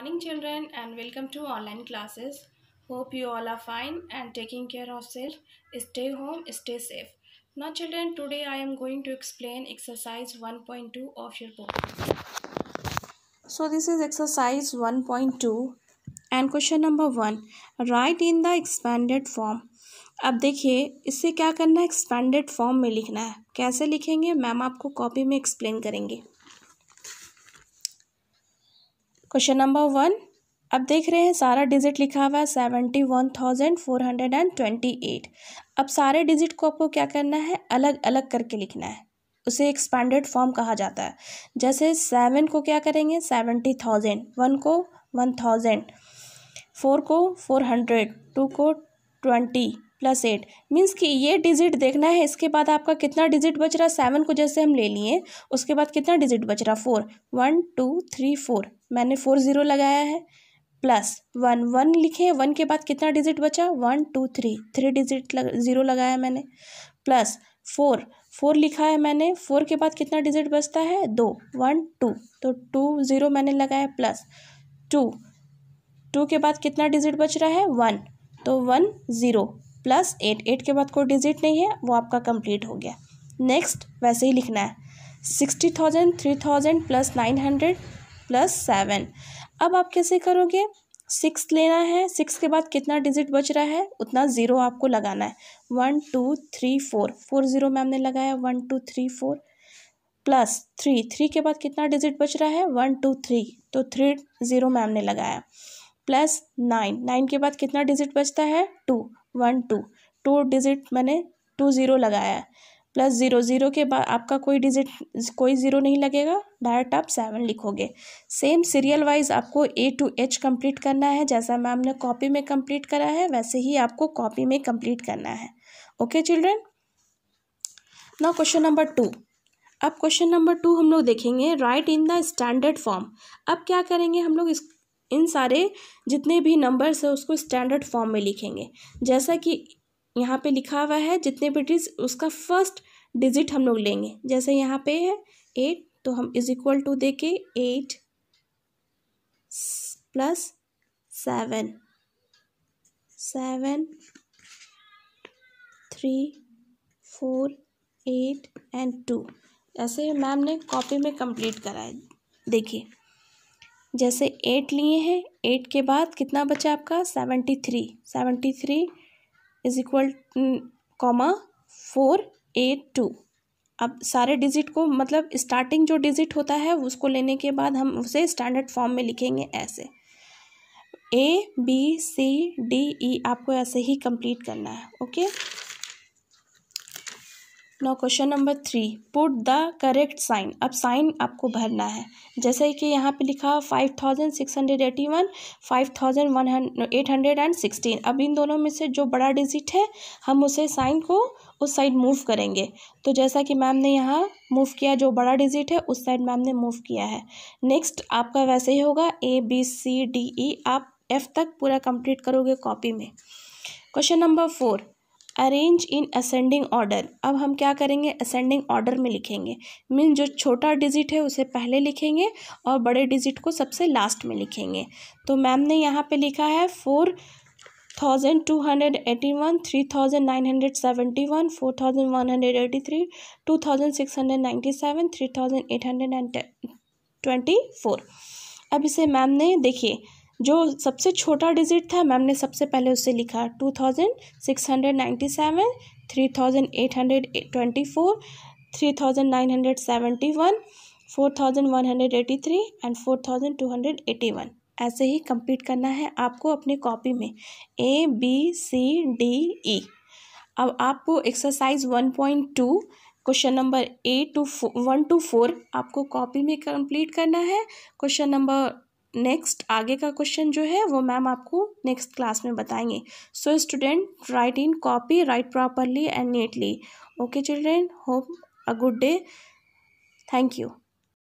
morning children and welcome to online classes hope you all are fine and taking care of self stay home stay safe now children today i am going to explain exercise 1.2 of your book so this is exercise 1.2 and question number 1 write in the expanded form अब देखिए इससे क्या करना है expanded form में लिखना है कैसे लिखेंगे मैम आपको कॉपी में एक्सप्लेन करेंगे क्वेश्चन नंबर वन अब देख रहे हैं सारा डिजिट लिखा हुआ है seventy one thousand four hundred and twenty eight अब सारे डिजिट को आपको क्या करना है अलग अलग करके लिखना है उसे एक्सपैंडेड फॉर्म कहा जाता है जैसे सेवन को क्या करेंगे सेवेंटी थाउजेंड वन को वन थाउजेंड फोर को फोर हंड्रेड टू को ट्वेंटी प्लस एट मीन्स कि ये डिजिट देखना है इसके बाद आपका कितना डिजिट बच रहा सेवन को जैसे हम ले लिए उसके बाद कितना डिजिट बच रहा four one two three four मैंने फोर ज़ीरो लगाया है प्लस वन वन लिखे वन के बाद कितना डिजिट बचा one two three three digit लग, ज़ीरो लगाया मैंने प्लस फोर फोर लिखा है मैंने फोर के बाद कितना डिजिट बचता है दो वन टू तो टू ज़ीरो मैंने लगाया प्लस टू टू के बाद कितना डिजिट बच रहा है वन तो one zero plus eight eight के बाद कोई डिजिट नहीं है वो आपका कंप्लीट हो गया नेक्स्ट वैसे ही लिखना है sixty thousand three thousand plus nine hundred plus seven अब आप कैसे करोगे सिक्स लेना है सिक्स के बाद कितना डिजिट बच रहा है उतना ज़ीरो आपको लगाना है one two three four four zero ma'am ने लगाया one two three four plus three three के बाद कितना डिजिट बच रहा है वन टू थ्री तो थ्री ज़ीरो मैम ने लगाया प्लस नाइन नाइन के बाद कितना डिजिट बचता है two one two two digit मैंने टू ज़ीरो लगाया है प्लस ज़ीरो ज़ीरो के बाद आपका कोई डिजिट कोई ज़ीरो नहीं लगेगा डायरेक्ट आप सेवन लिखोगे सेम सीरियल वाइज आपको ए टू एच कंप्लीट करना है जैसा मैम ने कॉपी में कंप्लीट करा है वैसे ही आपको कॉपी में कंप्लीट करना है okay children now question number two अब क्वेश्चन नंबर टू हम लोग देखेंगे right in the standard form अब क्या करेंगे हम लोग इस इन सारे जितने भी नंबर्स है उसको स्टैंडर्ड फॉर्म में लिखेंगे जैसा कि यहाँ पे लिखा हुआ है जितने भी डिज उसका फर्स्ट डिजिट हम लोग लेंगे जैसे यहाँ पे है एट तो हम इज इक्वल टू दे के eight plus seven seven three four eight and two ऐसे मैम ने कॉपी में कंप्लीट करा है देखिए जैसे एट लिए हैं एट के बाद कितना बचा आपका seventy three seventy three is equal comma four eight two अब सारे डिजिट को मतलब स्टार्टिंग जो डिजिट होता है उसको लेने के बाद हम उसे स्टैंडर्ड फॉर्म में लिखेंगे ऐसे A B C D E आपको ऐसे ही कंप्लीट करना है okay now question number three put the correct sign अब साइन आपको भरना है जैसे कि यहाँ पे लिखा five thousand six hundred eighty one five thousand one hund eight hundred and sixteen अब इन दोनों में से जो बड़ा डिजिट है हम उसे साइन को उस साइड मूव करेंगे तो जैसा कि मैम ने यहाँ मूव किया जो बड़ा डिजिट है उस साइड मैम ने मूव किया है नेक्स्ट आपका वैसे ही होगा A B C D E आप एफ तक पूरा कंप्लीट करोगे कॉपी में question number four arrange in ascending order अब हम क्या करेंगे असेंडिंग ऑर्डर में लिखेंगे मीन जो छोटा डिजिट है उसे पहले लिखेंगे और बड़े डिजिट को सबसे लास्ट में लिखेंगे तो मैम ने यहाँ पे लिखा है four thousand two hundred eighty one three thousand nine hundred seventy one four thousand one hundred eighty three two thousand six hundred ninety seven three thousand eight hundred and twenty four अब इसे ma'am ने देखिए जो सबसे छोटा digit था ma'am ने सबसे पहले उससे लिखा two thousand six hundred ninety seven three thousand eight hundred twenty four three thousand nine hundred seventy one four thousand one hundred eighty three and four thousand two hundred eighty one ऐसे ही complete करना है आपको अपने copy में A B C D E अब आपको exercise one point two question number A two one two four आपको कॉपी में कंप्लीट करना है क्वेश्चन नंबर नेक्स्ट आगे का क्वेश्चन जो है वो मैम आपको नेक्स्ट क्लास में बताएंगे so student write in copy write properly and neatly okay children hope a good day thank you